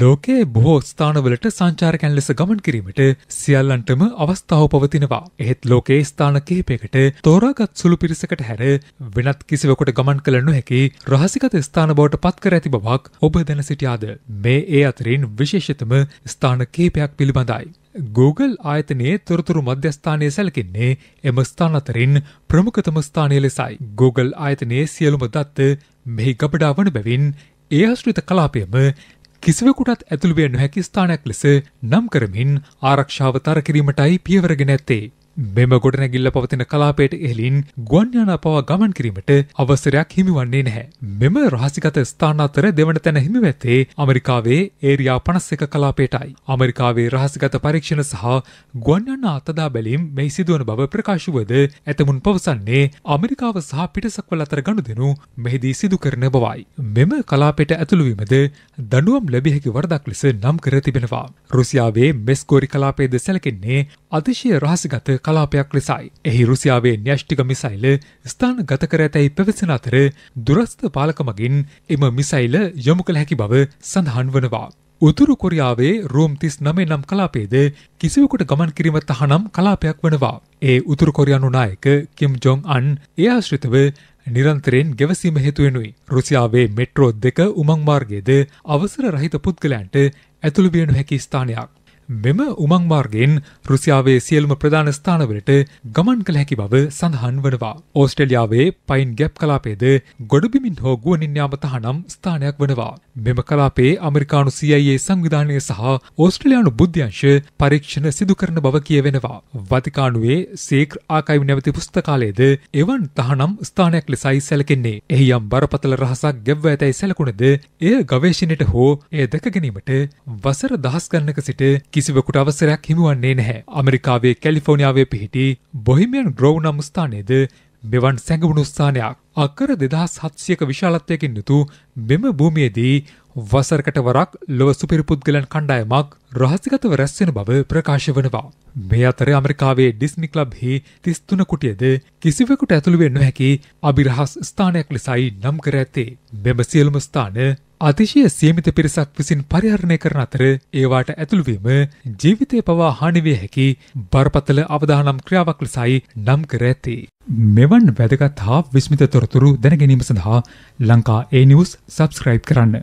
ලෝකයේ බොහෝ ස්ථානවලට සංචාරකයන් ලෙස ගමන් කිරීමට සියල්ලන්ටම අවස්ථාව පවතිනවා. එහෙත් ලෝකයේ ස්ථාන කිහිපයකට තෝරාගත් සුළු පිරිසකට හැර වෙනත් කිසිවෙකුට ගමන් කළ නොහැකි රහසිගත ස්ථාන බවට පත් කර ඇති බවක් ඔබ දැන සිටියාද? මේ ඒ අතරින් විශේෂතම ස්ථාන කිහිපයක් පිළිබඳයි. Google ආයතනයේ තොරතුරු මධ්‍යස්ථානය සැලකෙන්නේ එම ස්ථාන අතරින් ප්‍රමුඛතම ස්ථානය ලෙසයි. Google ආයතනයේ සියලුම දත්ත මෙහි ගබඩා වන බැවින් ඒ ආශ්‍රිත කලාපයම කිසිවෙකුටත් ඇතුළුවිය නොහැකි ස්ථානයක් ලෙස නම් කරමින් ආරක්ෂාව තර කිරීමටයි පියවරගෙන ඇත්තේ. මෙම ගොඩනැගිල්ල පවතින කලාපයට එහලින් ගුවන්යානා පවා ගමන් කිරීමට අවසරයක් හිමිවන්නේ නැහැ. මෙම රහසිගත ස්ථාන අතර දෙවන තැන හිමි ඇත්තේ අමරිකාවේ ඒරයා පනස් එක කලාපයටයි. අමරිකාවේ රහසිගත පරීක්ෂණ සහ ගුවන්යන්නා අතදා බැලීම් මෙහි සිදුවන බව ප්‍රකාශුවද ඇතමුන් පවසන්නේ අමරිකාව සහ පිටසක්වල අතර ගණුදෙනු මෙහිදී සිදු කරන බවයි. මෙම කලාපයට ඇතුළුවීමද දඩුවම් ලැබිහැකි වරදක් ලෙස නම් කර තිබෙනවා. රුසියාවේ මෙස්කෝරි කලාපයේද සැලකෙන්නේ අතිශය රහසිගත කලාපයක් ලෙසයි. එහි රුසියාවේ න්‍යෂ්ටික මිසයිල ස්ථාන ගත කර ඇතැයි පැවසෙන අතර දුරස්ථ පාලකමගින් එම මිසයිල යොමු කළ හැකි බව සඳහන් වනවා. උතුරු කොරියාවේ රෝම් තිස් නමේ නම් කලාපේද කිසිවකුට ගමන් කිරීම තහනම් කලාපයක් වනවා. ඒ උතුරු කොරියානු නායක කිම් ජොන් අන් ඒ ආශ්‍රිතව නිරන්තරයෙන් ගැවසීම හේතුවෙනුයි. රුසියාවේ මෙට්‍රෝ දෙක උමංමාර්ගයේද අවසර රහිත පුද්ගලයන්ට ඇතුළු වියනු හැකි ස්ථානයක්. මෙම උමං මාර්ගයෙන් රුසියාවේ සියලුම ප්‍රධාන ස්ථානවලට ගමන් කළ හැකි බව සඳහන් වනවා. ඕස්ට්‍රේලියාවේ පයින් ගැප් කලාපයේද ගොඩබිමින් හෝ ගුවනින් යාම තහනම් ස්ථානයක් වනවා. මෙම කලාපේ අමරිකානු CIA සංවිධානය සහ ඕස්ට්‍රලයානු බුද්ධ්‍යංශ පරීක්ෂණ සිදුකරන බව කියවෙනවා. වතිකානුවේ සේක්‍ර ආකයිව් නැවති පුස්තකාලයේද එවන් තහනම් ස්ථානයක් ලෙසයි සැලකෙන්නේ. එහි යම් බරපතල රහසක් ගැව්ව ඇතැයි සැලකුණද එය ගවේශණයට හෝ එය දැකගැනීමට වසර දහස් ගණනක සිට කිසිවකුට අවසරයක් හිමිවන්නේ නැහැ. ඇමරිකාවේ කැලිෆෝනියාවේ පිහිටි බොහිමියන් ග්‍රෝව් නම් ස්ථානයේද මෙවන් සැඟවුණු ස්ථානයක් අකර දෙදහස් හත්සියක විශාලත්වයකින් යුතු මෙම භූමියේදී වසරකට වරක් ලොව සුපිරි පුද්ගලයන් කණ්ඩායමක් රහසිගතව රැස්වෙන බව ප්‍රකාශ වනවා. මේ අතර ඇමරිකාවේ ඩිස්නි ක්ලබ්හි තිස්තුන කුටියද කිසිවෙකුට ඇතුළුවෙන් නොහැකි අභිරහස් ස්ථානයක් ලෙසයි නම් කර ඇත්තේ. මෙම සියලුම ස්ථාන අතිශය සීමිත පිරිසක් විසින් පරිහරණය කරන අතර ඒවාට ඇතුළුවීම ජීවිතය පවා හානිවිය හැකි බරපතල අවදානම් ක්‍රියාවක් ලෙසයි නම් කර ඇති. මෙවන් වැදගත් හා විස්මිත තොරතුරු දැනගැනීම සඳහා ලංකා ඒ නිවස් සබස්ක්‍රයිබ් කරන්න.